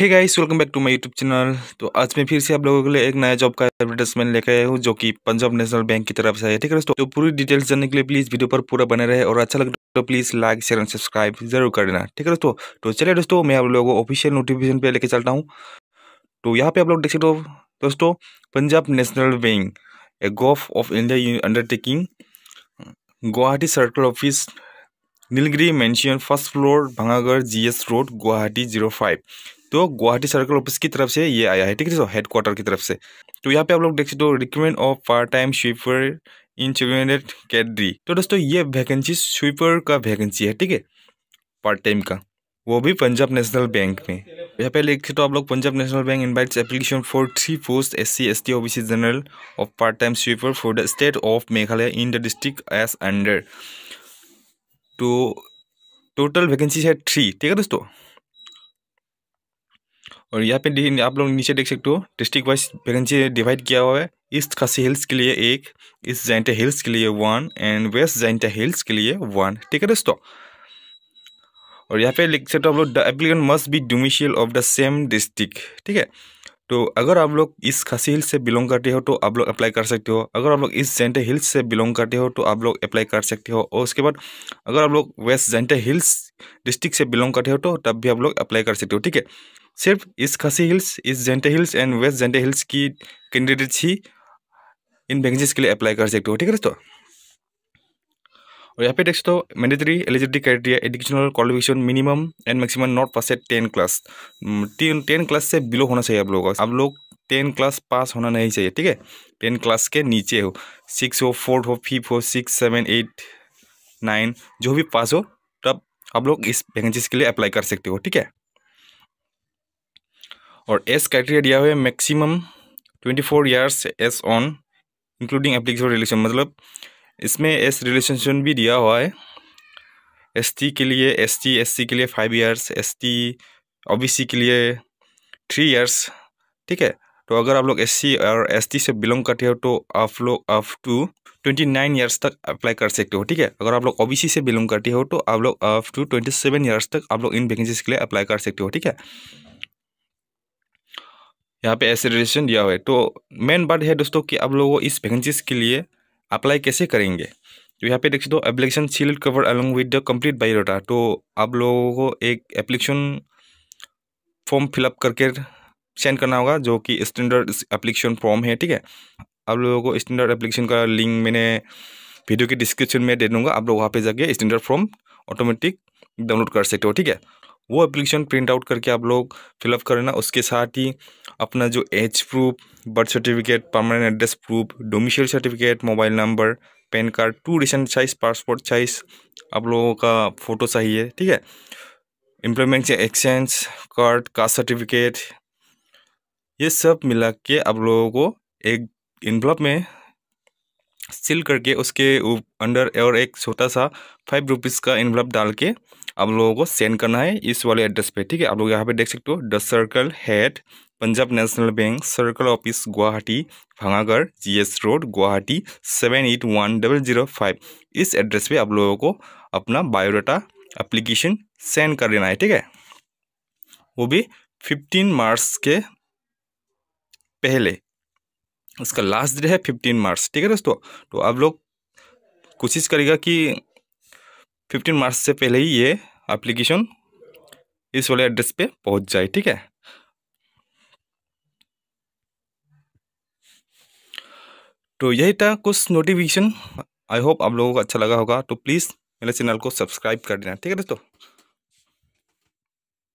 hey guys welcome back to my YouTube channel तो आज मैं फिर से आप लोगों के लिए एक नया जॉब का एडवर्टाइजमेंट लेकर आया हूँ जो कि पंजाब नेशनल बैंक की तरफ से है ठीक है दोस्तों तो पूरी डिटेल्स जानने के लिए प्लीज वीडियो पर पूरा बने रहे और अच्छा लगे तो please like share and subscribe जरूर कर देना ठीक है दोस्तों तो, तो चले दोस्तों मैं आप लोगों को ऑफिशियल नोटिफिकेशन पे लेके चलता हूँ तो यहाँ पे आप लोग देख सकते हो दोस्तों Punjab national bank a govt of India undertaking Guwahati circle office Nilgiri mansion first floor Bhangagarh GS road Guwahati zero five तो गुवाहाटी सर्कल ऑफिस की तरफ से ये आया है ठीक है सो हेड क्वार्टर की तरफ से तो यहाँ पे आप लोग देख सकते हो recruitment of part time sweeper in चिमेंडेड कैडरी तो दोस्तों ये वैकेंसी स्वीपर का वैकेंसी है ठीक है पार्ट टाइम का वो भी पंजाब नेशनल बैंक में यहाँ पे लिख तो आप लोग Punjab national bank invites application for three post S C S T O B C general of part time sweeper for the state of Meghalaya in the districts under तो टोटल वैकेंसी है three ठीक है दोस्तों और यहाँ पे आप लोग नीचे देख सकते हो डिस्ट्रिक्ट वाइज वैकेंसी डिवाइड किया हुआ है ईस्ट खासी हिल्स के लिए एक ईस्ट जैंटा हिल्स के लिए one and west Jaintia hills के लिए वन ठीक है दोस्तों और यहाँ पे लिख सकते हो आप लोग the applicant must be domicile of the same district ठीक है तो अगर आप लोग इस खसी हिल्स से बिलोंग करते हो तो आप लोग अप्लाई कर सकते हो अगर आप लोग इस जेंटे हिल्स से बिलोंग करते हो तो आप लोग अप्लाई कर सकते हो और उसके बाद अगर आप लोग वेस्ट जेंटे हिल्स डिस्ट्रिक्ट से बिलोंग करते हो तो तब भी आप लोग अप्लाई कर सकते हो ठीक है सिर्फ इस Khasi hills East Jaintia hills and west Jaintia hills की कैंडिडेट्स ही इन वैकेंसीज के लिए अप्लाई कर सकते हो ठीक है दोस्तों और यहाँ पे देख सकते हो mandatory eligibility criteria educational qualification minimum and maximum not pass at ten class ten class से बिलो होना चाहिए आप लोगों का आप लोग टेन क्लास पास होना नहीं चाहिए ठीक है टेन क्लास के नीचे हो सिक्स हो फोर्थ हो फिफ्थ हो सिक्स सेवन एट नाइन जो भी पास हो तब आप लोग इस वैकेंसीज के लिए अप्लाई कर सकते हो ठीक है और एस क्राइटेरिया दिया हुआ है maximum twenty four years as on including application relation मतलब इसमें एस रिलेशनशिप भी दिया हुआ है एस के लिए एस टी के लिए फाइव ईयर्स एस टी के लिए थ्री ईयर्स ठीक है तो अगर आप लोग एस और एस से बिलोंग करते हो तो आप लोग up to twenty nine years तक अप्लाई कर सकते हो ठीक है अगर आप लोग ओ से बिलोंग करते हो तो आप लोग up to twenty seven years तक आप लोग इन वैकेंसीज के लिए अप्लाई कर सकते हो ठीक है यहाँ पे ऐसे रिलेशन दिया हुआ है तो मेन बात है दोस्तों कि आप लोगों इस वैकेंसीज के लिए अप्लाई कैसे करेंगे तो यहाँ पे देख सकते हो application seal cover along with the complete biodata तो आप लोगों को एक एप्लीकेशन फॉर्म फिलअप करके सेंड करना होगा जो कि स्टैंडर्ड एप्लीकेशन फॉर्म है ठीक है आप लोगों को स्टैंडर्ड एप्लीकेशन का लिंक मैंने वीडियो के डिस्क्रिप्शन में दे दूँगा आप लोग वहाँ पर जाके स्टैंडर्ड फॉर्म ऑटोमेटिक डाउनलोड कर सकते हो ठीक है वो एप्लीकेशन प्रिंट आउट करके आप लोग फिलअप करना उसके साथ ही अपना जो age proof birth certificate permanent address proof domicile certificate mobile number PAN card two recent size passport size आप लोगों का फ़ोटो चाहिए ठीक है एम्प्लॉयमेंट से एक्सचेंज कार्ड कास्ट सर्टिफिकेट ये सब मिला के आप लोगों को एक इन्वलप में सील करके उसके अंडर और एक छोटा सा फाइव रुपीज़ का इन्वलप डाल के आप लोगों को सेंड करना है इस वाले एड्रेस पे ठीक है आप लोग यहाँ पे देख सकते हो the circle head Punjab national bank circle office Guwahati Bhangagarh GS road Guwahati seven eight one double zero five इस एड्रेस पे आप लोगों को अपना बायोडाटा एप्लीकेशन सेंड कर देना है ठीक है वो भी फिफ्टीन मार्च के पहले उसका लास्ट डेट है फिफ्टीन मार्च ठीक है दोस्तों तो आप लोग कोशिश करेगा कि फिफ्टीन मार्च से पहले ही ये एप्लीकेशन इस वाले एड्रेस पे पहुंच जाए ठीक है तो यही था कुछ नोटिफिकेशन आई होप आप लोगों को अच्छा लगा होगा तो प्लीज़ मेरे चैनल को सब्सक्राइब कर देना ठीक है दोस्तों